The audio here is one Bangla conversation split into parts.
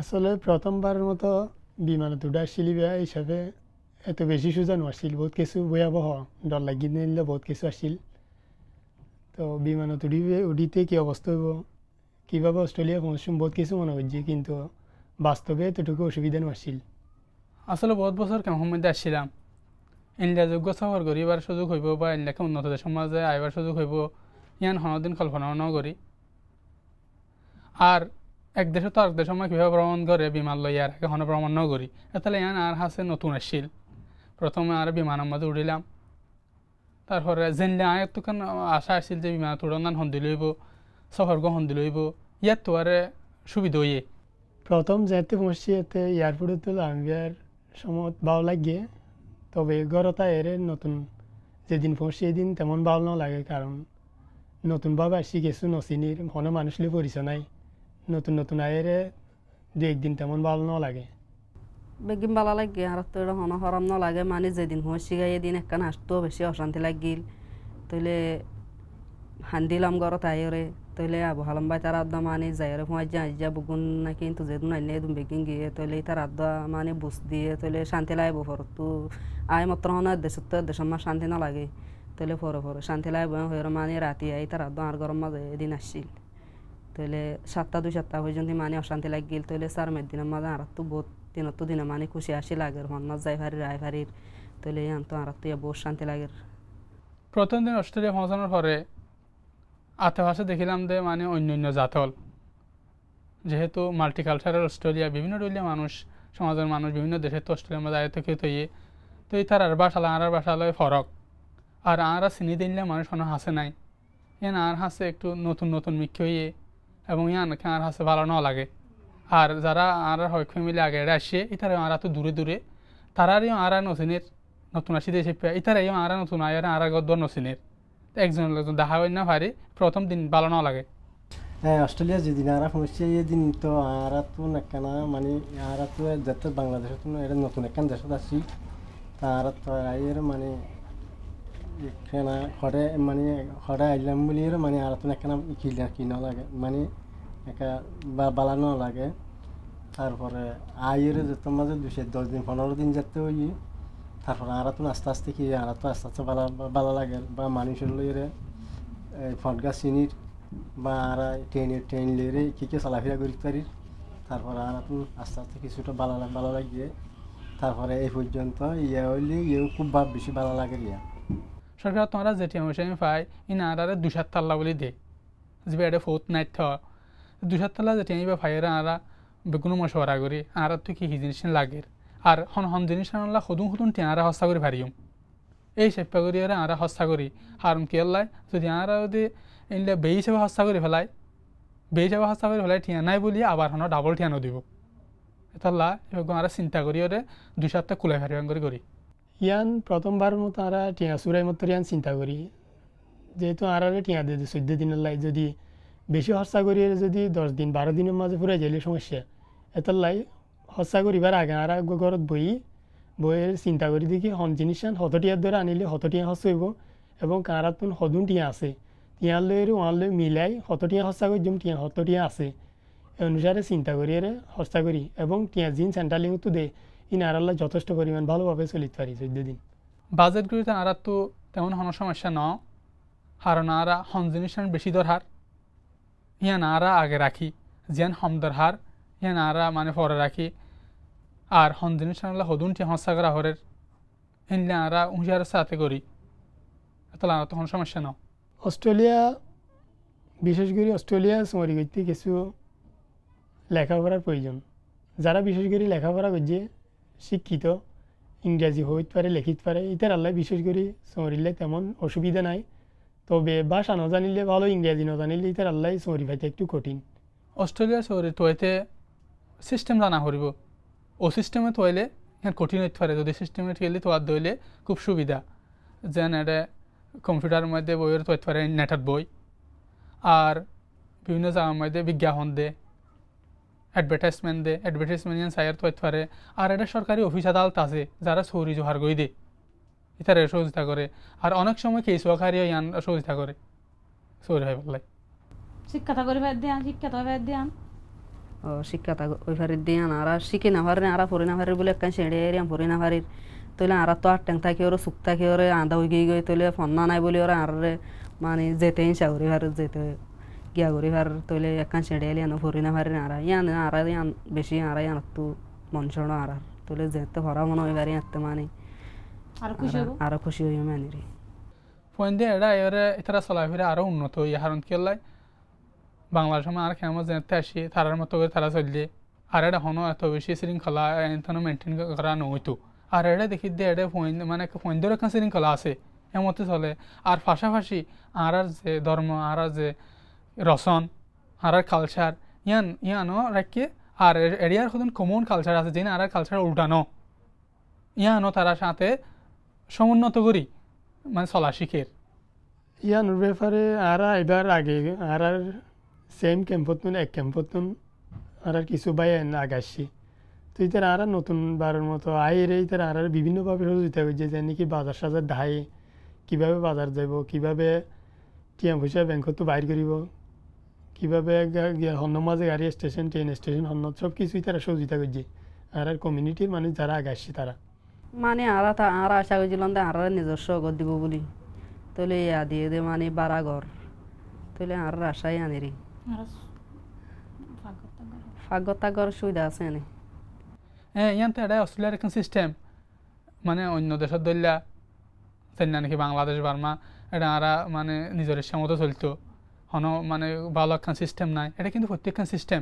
আসলে প্রথমবারের মতো বিমানে তুডা বেয়া হিসাবে এত বেশি সুজা আসছিল বহুত কিছু ভয়াবহ ডর লাগি নিলে বহুত কিছু আসছিল তো বিমানত উঠিবে উঠিতে কী অবস্থা হইব কীভাবে অস্ট্রেলিয়া পৌঁছুম বহুত কিছু মনে হচ্ছে কিন্তু বাস্তবে এতটুকু অসুবিধা আসছিল আসলে বহুত বছর কেমন মধ্যে আসছিলাম ইন্ডিয়া যোগ্য সফর করিবার সুযোগ হইব বা ইন্ডিয়াকে উন্নত সমাজে আইবার সুযোগ হইব ইয়ান হনদিন কল্পনাও ন করি আর এক দেশে তো আরেক দেশে কীভাবে ভ্রমণ করে বিমান লইয়া আর একে হন ভ্রমণ নগরি তাহলে ইয়ান আর হাসে নতুন আসছিল প্রথমে আর বিমানের মধ্যে উঠিলাম তারপরে জেনলে আয় তো কেন আশা আসছিল যে বিমান তুড়ান হন্দি লইব সফরগ হন্দি লইব ইয়ার তো আর সুবিধা হইয়ে প্রথম যেতে বসছি এতে এয়ারপোর্টে তো আনবিয়ার সময় ভালো লাগে তবে গরতা এরে নতুন যেদিন পৌঁছি এদিন তেমন ভালো না লাগে কারণ নতুনভাবে আসি গেছো নচিনির কোনো মানুষলে পরিচয় নাই নতুন নতুন আয়েরে দু একদিন তেমন ভালো ন লাগে বেগিম ভালো লাগে আর তো এরকম হরম ন লাগে মানে যেদিন হয় শিখাই এদিন একখান হাসতো বেশি অশান্তি লাগিল তইলে হান্দিলাম গর তাইরে তইলে আবু হালাম বাই তার আদা মানে যাইরে হুঁয়া যা যা বুগুন না কিন্তু যেদিন আইনে এদিন বেগিন গিয়ে তইলে তার আদা মানে বুস দিয়ে তইলে শান্তি লাইব ফর তো আয় মাত্র হন দেশত তো দেশ আমার শান্তি না লাগে তইলে ফরে ফরে শান্তি লাইব হয়ে মানে রাতি আই তার আদা আর গরম মাঝে এদিন আসছিল তইলে সপ্তাহ দুই সপ্তাহ পর্যন্ত মানে অশান্তি লাগিল গেল তইলে চার মেয়ের দিনের মাঝে আর তো বহুত দিনত তো দিনে মানে খুশি আসি লাগে হন্নত যাই ভারি রায় ভারির তইলে ইয়ান তো আর তো বহুত শান্তি লাগে প্রথম দিন অস্ট্রেলিয়া পৌঁছানোর পরে আশেপাশে দেখিলাম যে মানে অন্য অন্য জাত হল যেহেতু মাল্টিকালচারাল অস্ট্রেলিয়া বিভিন্ন রইলিয়া মানুষ সমাজের মানুষ বিভিন্ন দেশে তো অস্ট্রেলিয়ার মধ্যে আয়ত্ত খেয়ে তৈরি ইয়ে, তো এই তার আর বাসালে আর বাসালয় ফরক আর আর চিনি দিনলে মানুষ কোনো হাসে নাই এন আর হাসে একটু নতুন নতুন মিক্ষ হইয়ে এবং না আর হাসে ভালো ন লাগে আর যারা আর হয় ফ্যামিলি আগে আসছে আসে ইতারে আর তো দূরে দূরে তারারই আর নসিনের নতুন আসি দেশে ইতারে আর নতুন আয় আর গদ্য নসিনের একজন লোকজন দেখা হয় না ভারি প্রথম দিন ভালো ন লাগে হ্যাঁ অস্ট্রেলিয়া যেদিন আরা এই দিন তো আর তো একখানা মানে আর তো যাতে বাংলাদেশে তো এটা নতুন একখান দেশত আছি আর তো এর মানে খেলা সদায় মানে সদায় আইলাম বুলিয়ে মানে আলোচনা একখানা কিনা কিনা লাগে মানে একা বা বালানো লাগে তারপরে আয়ের যেত মাঝে দুই দশ দিন পনেরো দিন যেতে হই তারপরে আরা তো আস্তে আস্তে কি আরা তো আস্তে আস্তে বালা বালা লাগে বা মানুষের লইরে ফটগা চিনির বা আরা ট্রেনে ট্রেন লইরে কী কী চলাফেরা করি পারি তারপরে আরা তো আস্তে আস্তে কিছুটা বালা বালা লাগিয়ে তারপরে এই পর্যন্ত ইয়ে হইলে ইয়েও খুব ভাব বেশি ভালো লাগে ইয়া সরকার তোমরা যেটি আমি পাই ইন আনারে দুসাত তাল্লা বলে দে যে এটা ফৌত নাইট দুসাত তাল্লা যেটি আনিবা ফাইয়েরা আরা বেগুনো মশওয়ারা করি আনারা তো কি জিনিস লাগে আর হন হন জিনিস আনলা সদুম সদুন আনারা সস্তা করে ভারিয়ম এই সেপ্পা করি আর আনারা সস্তা করি হারম কেল্লাই যদি আনারা যদি এনলে বেই হিসেবে সস্তা করে ফেলায় বেই হিসেবে সস্তা করে ফেলায় ঠিয়া নাই বলি আবার হন ডাবল ঠিয়ানো দিব এতাল্লা এবার আমরা চিন্তা করি ওরে দুই সপ্তাহ কুলাই ভারিবাং করে করি ইয়ান প্রথমবার মতো আরা টিয়া সুরাই মতো ইয়ান চিন্তা করি যেহেতু আরারে টিয়া দিয়ে চোদ্দ দিনের লাই যদি বেশি খরচা করি যদি দশ দিন বারো দিনের মাঝে ফুরাই যাইলে সমস্যা এটার লাই খরচা করিবার আগে আর ঘর বই বইয়ের চিন্তা করি দেখি হন জিনিস টিয়ার ধরে আনিলে টিয়া খরচ হইব এবং কাঁড়াত হদুন টিয়া আছে টিয়া লইয়ের ওয়ান লই মিলাই টিয়া খরচা করি যেমন টিয়া টিয়া আছে এ অনুসারে চিন্তা করি খরচা করি এবং টিয়া জিন তো দেয় ইন আল্লাহ যথেষ্ট পরিমাণ ভালোভাবে চলিতে পারি চোদ্দ দিন বাজেট গুলিতে তো তেমন হন সমস্যা ন না আরা হন জিনিস বেশি দরহার না আরা আগে রাখি জিয়ান হম দরহার না আরা মানে পরে রাখি আর হন জিনিস আনলা হদুনটি হসাগরা হরের হিনলে আরা উঁহিয়ার সাথে করি তাহলে আরা তখন সমস্যা ন অস্ট্রেলিয়া বিশেষ করে অস্ট্রেলিয়া সুমারি করতে কিছু লেখাপড়ার প্রয়োজন যারা বিশেষ করে লেখাপড়া করছে শিক্ষিত ইংরাজি হইতে পারে লিখিত পারে এটার আল্লাহ বিশেষ করে সৌরিলে তেমন অসুবিধা নাই তবে ভাষা না জানিলে ভালো ইংরাজি না জানিলে এটার আল্লাহ সৌরি ভাইতে একটু কঠিন অস্ট্রেলিয়া শহরে তোয়েতে সিস্টেম জানা করিব ও সিস্টেমে তোয়াইলে হ্যাঁ কঠিন হইতে পারে যদি সিস্টেমে খেলে তো আর দইলে খুব সুবিধা যেন এটা কম্পিউটার মধ্যে বইয়ের তৈরি পারে নেটার বই আর বিভিন্ন জায়গার মধ্যে বিজ্ঞাপন দেয় অ্যাডভার্টাইজমেন্ট দে অ্যাডভার্টাইজমেন্ট ইয়ান সাইয়ার তথ্যরে আর এটা সরকারি অফিস আদালত আছে যারা সৌরি জোহার গই দে ইতারে সহযোগিতা করে আর অনেক সময় কেস ওয়াকারিও ইয়ান সহযোগিতা করে সৌরি হয় বললাই শিক্ষাতা করে ফের দেন শিক্ষাতা ফের দেন ও শিক্ষাতা ওই ফের আর শিখে না পারে আর পড়ে না পারে বলে একখান সেড়ে এরিয়াম পড়ে না তইলে আর তো আর ট্যাং থাকি ওর সুখ থাকি ওরে আঁধা হয়ে গিয়ে তইলে ফন্না নাই বলে ওরা আর মানে যেতে চাউরি ভারত যেতে গিয়াগুড়ি ভার তৈলে একান ছেড়েলি আনো ভরি না ভারি আরা ইয়ান আরা ইয়ান বেশি আরা ইয়ান তু মনসণ আরা তৈলে যেতে ভরা মনে হই ভারি আত্তে মানে আরো খুশি হই মানে রে ফোনদে এরা এবারে এতারা চলাফেরা আরো উন্নত হই হারণ কেলাই বাংলার সময় আর খেয়ামত যেতে আসি তারার মতো করে তারা চললে আর এটা হনো এত বেশি শৃঙ্খলা এখানে মেইনটেইন করা নইতো আর এটা দেখি দে এটা ফোন মানে ফোনদেরও একটা শৃঙ্খলা আছে এমতে চলে আর পাশাপাশি আর আর যে ধর্ম আর আর যে রসন আর কালচার ইয়ান ইয়ানো রাখি আর এরিয়ার হতন কমন কালচার আছে যেন আর কালচার উল্টানো ইয়ানো তারা সাথে সমুন্নত করি মানে চলা শিখের ইয়ানোর ব্যাপারে আর এবার আগে আর আর সেম ক্যাম্পত নুন এক ক্যাম্পত আর আর কিছু বাই আগাসি তো এটার আর নতুন বারের মতো আইরে ইতার আর আর বিভিন্নভাবে সহযোগিতা করছে যে নাকি বাজার সাজার ধায় কীভাবে বাজার যাব কীভাবে টিয়া পয়সা ব্যাংকত বাইর করিব কীভাবে অন্য মাঝে গাড়ি স্টেশন ট্রেন স্টেশন অন্য সব কিছুই তারা সহযোগিতা করছে আর আর কমিউনিটির মানুষ যারা আগে আসছে তারা মানে আর আর আশা করছিলাম আর নিজস্ব ঘর দিব বলি তাহলে ইয়া দিয়ে দে মানে বাড়া ঘর তাহলে আর আশাই আনেরি ফাগতা ঘর সুবিধা আছে এনে হ্যাঁ ইয়ান তো এটা অস্ট্রেলিয়ার এখন সিস্টেম মানে অন্য দেশের দলিয়া তাই নাকি বাংলাদেশ বার্মা এটা আরা মানে নিজের মতো চলতো হন মানে ভালো একখান সিস্টেম নাই এটা কিন্তু প্রত্যেকখান সিস্টেম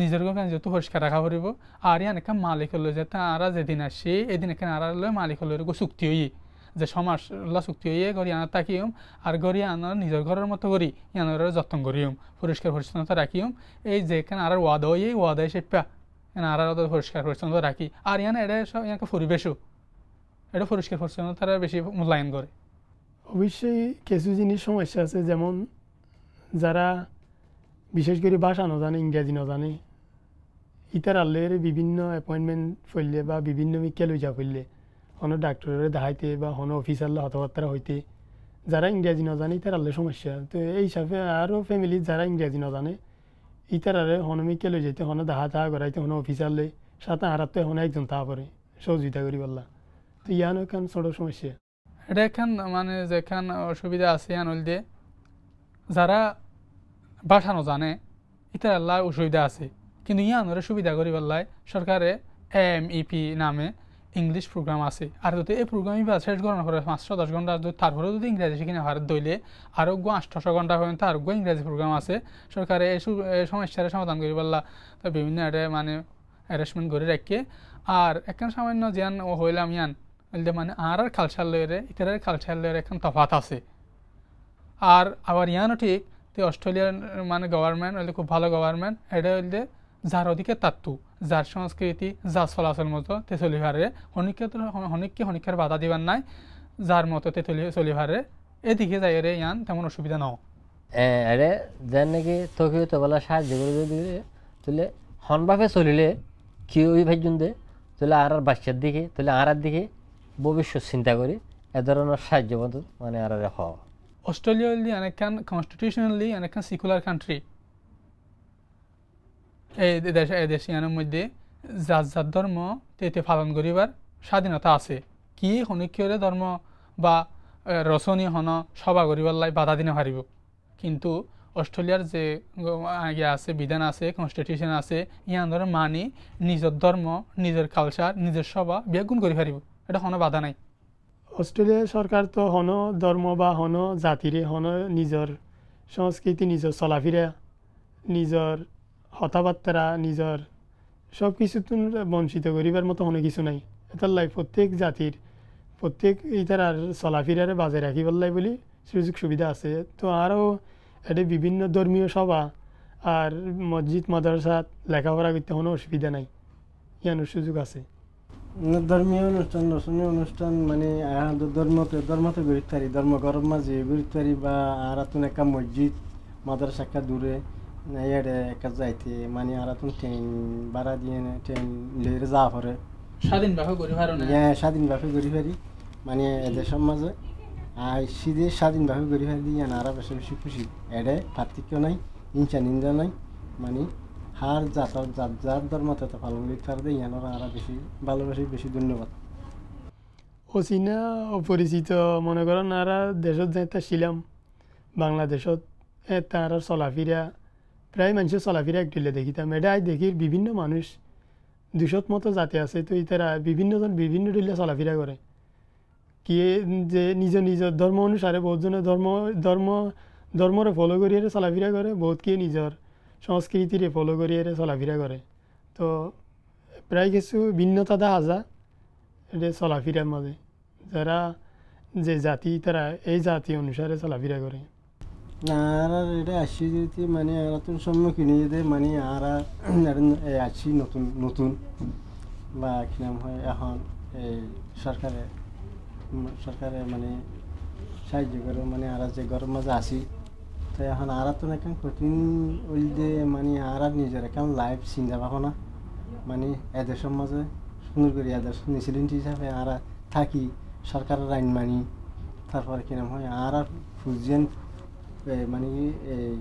নিজের কাছে যেহেতু পরিষ্কার রাখা পড়ব আর ইয়ান একটা মালিক হলো যে তারা যেদিন আসি এদিন এখানে আর মালিক হলো এরকম চুক্তি হই যে সমাজ চুক্তি হইয়ে গড়ি আনার তাকিম আর গড়ি আনার নিজের ঘরের মতো করি ইয়ানোর যত্ন করিম পরিষ্কার পরিচ্ছন্নতা রাখিম এই যে এখানে আর ওয়াদা হইয়ে শেপা এখানে আর পরিষ্কার পরিচ্ছন্নতা রাখি আর ইয়ান এটা সব ইয়াকে পরিবেশও এটা পরিষ্কার পরিচ্ছন্নতা বেশি মূল্যায়ন করে অবশ্যই কিছু জিনিস সমস্যা আছে যেমন যারা বিশেষ করে ভাষা নজানে ইংরাজি নজানে ইতার আল্লের বিভিন্ন অ্যাপয়েন্টমেন্ট ফেললে বা বিভিন্ন মিক্কা যা ফেললে হনো ডাক্তারের দেখাইতে বা হনো অফিসার কথাবার্তা হইতে যারা ইংরাজি নজানে ইতার আল্লে সমস্যা তো এই হিসাবে আরও ফ্যামিলি যারা ইংরাজি নজানে ইতার আরে হনো মিক্কা লই যাইতে হনো দাহা তাহা করাইতে অফিসার লই সাথে হারাতে হনো একজন তাহা করে সহযোগিতা করি বললা তো ইয়ানো এখান ছোট সমস্যা এটা এখান মানে যেখান অসুবিধা আছে ইয়ান হল দিয়ে যারা বাসানো জানে ইতার আল্লাহ অসুবিধা আছে কিন্তু ইয়ানোরে সুবিধা করি পাল্লায় সরকারে এম ইপি e নামে ইংলিশ প্রোগ্রাম আছে আর যদি এই প্রোগ্রাম শেষ ঘন্টা করে পাঁচশো দশ ঘন্টা যদি তারপরে যদি ইংরাজি শিখে হার দইলে আরও গো ছ ঘন্টা পর্যন্ত আর গো ইংরাজি প্রোগ্রাম আছে সরকারে এই সমস্যার সমাধান করি পাল্লা বিভিন্ন এটা মানে অ্যারেঞ্জমেন্ট করে রাখে আর একখান সামান্য জিয়ান হইলাম ইয়ান মানে আর আর কালচার লয়ের ইতার কালচার লয়ের একখান তফাত আছে আর আবার ইয়ানো ঠিক তে অস্ট্রেলিয়ান মানে গভর্নমেন্ট হইলে খুব ভালো গভর্নমেন্ট এটা হইলে যার অধিকে তাত্তু যার সংস্কৃতি যার চলাচল মতো তে চলি ভারে হনিকে হনিককে হনিক্ষার বাধা দিবার নাই যার মতো তে চলি ভারে এদিকে যাই রে ইয়ান তেমন অসুবিধা নাও এরে যেন নাকি তকিও তবলা সাহায্য করে দিলে তাহলে হনবাফে চলিলে কি ওই ভাইজন দে তাহলে আর আর বাচ্চার দিকে তাহলে আর দিকে ভবিষ্যৎ চিন্তা করি এ ধরনের সাহায্য মানে আর হ Australia is an constitutionally an secular country. এই দেশে এই মধ্যে যার যার ধর্ম তেতে পালন করিবার স্বাধীনতা আছে কি সনিক্ষরে ধর্ম বা রচনী হন সভা করিবার লাই বাধা দিনে পারিব কিন্তু অস্ট্রেলিয়ার যে আগে আছে বিধান আছে কনস্টিটিউশন আছে ইয়ান ধরে মানি নিজের ধর্ম নিজের কালচার নিজের সভা বিয়াগুণ করি পারিব এটা কোনো বাধা নাই অস্ট্রেলিয়া সরকার তো হন ধর্ম বা হন জাতিৰে হন নিজৰ সংস্কৃতি নিজৰ চলাফিৰা নিজৰ হতাবার্তারা নিজৰ সব কিছু বঞ্চিত করিবার মতো কোনো কিছু নাই এটার লাই প্রত্যেক জাতির প্রত্যেক ইটার আর চলাফিরারে বাজায় রাখিবার লাই বলে সুযোগ সুবিধা আছে তো আরও এটা বিভিন্ন ধর্মীয় সভা আর মসজিদ মাদ্রাসাত লেখাপড়া করতে কোনো অসুবিধা নাই ইয়ানোর সুযোগ আছে ধর্মীয় অনুষ্ঠান রচনীয় অনুষ্ঠান মানে ধর্মতে ধর্মতে গুরুত্বারি ধর্ম গরম মাঝে গুরুত্বারি বা আরাতুন একা মসজিদ মাদ্রাসা একটা দূরে ইয়ারে একা যাইতে মানে আরাতুন ট্রেন ভাড়া দিয়ে ট্রেন লেরে যাওয়া পরে স্বাধীনভাবে ঘুরি পারি হ্যাঁ স্বাধীনভাবে ঘুরি পারি মানে এদেশের মাঝে আর সিদে স্বাধীনভাবে ঘুরি পারি দিয়ে আর বেশি বেশি খুশি এডে পার্থক্য নাই হিংসা ইন্দা নাই মানে আর জাত জাত জাত ধর্ম তত পালন করতে পারবে ইয়ানোর বেশি ভালোবাসি বেশি ধন্যবাদ অচিনা অপরিচিত মনে করেন আরা দেশত যেতে ছিলাম বাংলাদেশত তারা চলাফিরা প্রায় মানুষের চলাফিরা একটু দেখিতাম আজ দেখি বিভিন্ন মানুষ দুশত মতো জাতি আছে তো ইতারা বিভিন্নজন বিভিন্ন টিলে চলাফিরা করে কি যে নিজ নিজ ধর্ম অনুসারে বহুতজনে ধর্ম ধর্ম ধর্মরে ফলো করিয়ে চলাফিরা করে বহুত কে নিজের সংস্কৃতিরে ফলো করি এর চলাফেরা করে তো প্রায় কিছু ভিন্নতা দেখা যায় এটা চলাফেরার মাঝে যারা যে জাতি তারা এই জাতি অনুসারে চলাফেরা করে আর এটা আসি যদি মানে আর তো সম্মুখীন এদের মানে আর আসি নতুন নতুন বা কি নাম হয় এখন এই সরকারে সরকারে মানে সাহায্য করে মানে আর যে গরম মাঝে আসি তো এখন আর তো এখন কঠিন ওই যে মানে আর নিজের এখন লাইফ চিন্তা পাবো না মানে এদের সমাজে সুন্দর করে এদের নিয়েছিলেন হিসাবে আর থাকি সরকারের আইন মানি তারপর কিরম হয় আর আর ফুজিয়ান মানে এই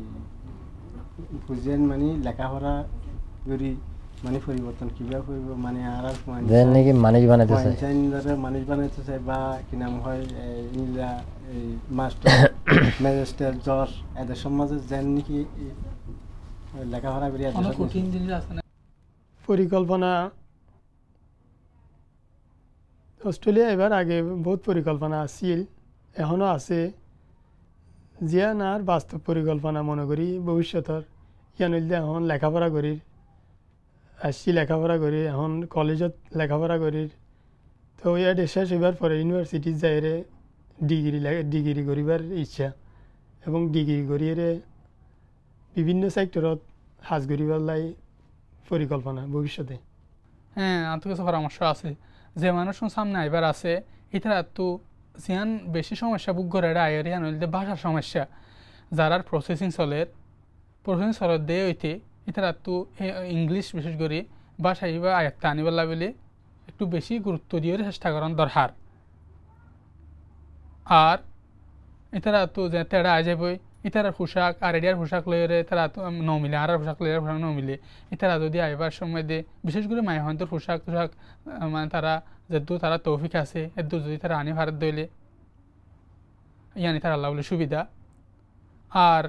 ফুজিয়ান মানে লেখাপড়া করি পরিকল্পনা অস্ট্রেলিয়া এবার আগে বহুত পরিকল্পনা আছিল এখনো আছে জিয়া নার বাস্তব পরিকল্পনা মনে করি ভবিষ্যতের ইয়ান এখন লেখাপড়া করির আসছি লেখাপড়া করি এখন কলেজত লেখাপড়া করি তো ইয়াতে শেষ হইবার পরে যাই রে ডিগ্রি ডিগ্রি করিবার ইচ্ছা এবং ডিগ্রি করিয়ে বিভিন্ন সেক্টরত সাজ করিবার লাই পরিকল্পনা ভবিষ্যতে হ্যাঁ আন্ত কিছু পরামর্শ আছে যে মানুষ সামনে আইবার আছে এটা তো জিয়ান বেশি সমস্যা বুক করে আয়ের ইয়ান হইলে ভাষার সমস্যা যারার প্রসেসিং চলের প্রসেসিং চলের দিয়ে হইতে এটারা তো ইংলিশ বিশেষ করে বা সাহিবা আয়ত্তে আনিবেলা বলে একটু বেশি গুরুত্ব দিয়ে চেষ্টা করেন দরহার আর এটারা তো যে তেড়া আয় যাবে ইতারার পোশাক আর এডিয়ার পোশাক লইরে তারা তো নমিলে আর পোশাক লইয়ার পোশাক নমিলে মিলে যদি আইবার সময় দে বিশেষ করে মায়াহন্তর পোশাক পোশাক মানে তারা যেহেতু তারা তৌফিক আছে এদু যদি তারা আনি ভারত দইলে ইয়ানি তারা আল্লাহ বলে সুবিধা আর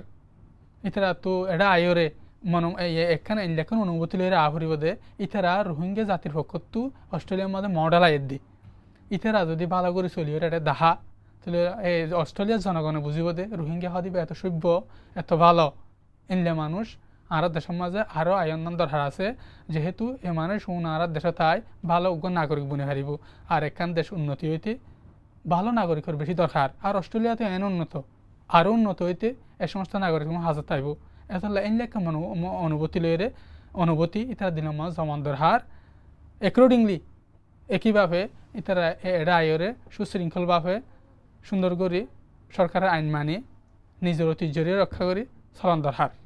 ইতারা তো এটা আয়রে লেখন অনুভূতি లెక్కను আহরিব ఆహురివదే ఇతర রোহিঙ্গা জাতির পক্ষত্তু অস্ট্রেলিয়ার মধ্যে মডেল আয়েদি ইতারা যদি ভালো করে চলিও এটা দাহা তাহলে এই অস্ট্রেলিয়ার জনগণে বুঝিব দে রোহিঙ্গা হদিবে এত সভ্য এত ভালো এনলে মানুষ আর দেশের মাঝে আরও আয়ন্দন দরকার আছে যেহেতু এ মানুষ উন আর দেশে তাই ভালো উগ্র নাগরিক বনে হারিব আর এখান দেশ উন্নতি হইতে ভালো নাগরিকের বেশি দরকার আর অস্ট্রেলিয়াতে এন উন্নত আরও উন্নত হইতে এ সমস্ত নাগরিক হাজার থাকবো এতলা এনলেখা মনো অনুভূতি লইরে অনুভূতি ইতারা দিন জমান্দর হার একর্ডিংলি একইভাবে ইতারা এরা আয়রে সুশৃঙ্খলভাবে সুন্দর করে সরকারের আইন মানি নিজের ঐতিহ্য রক্ষা করে চলান্দর হার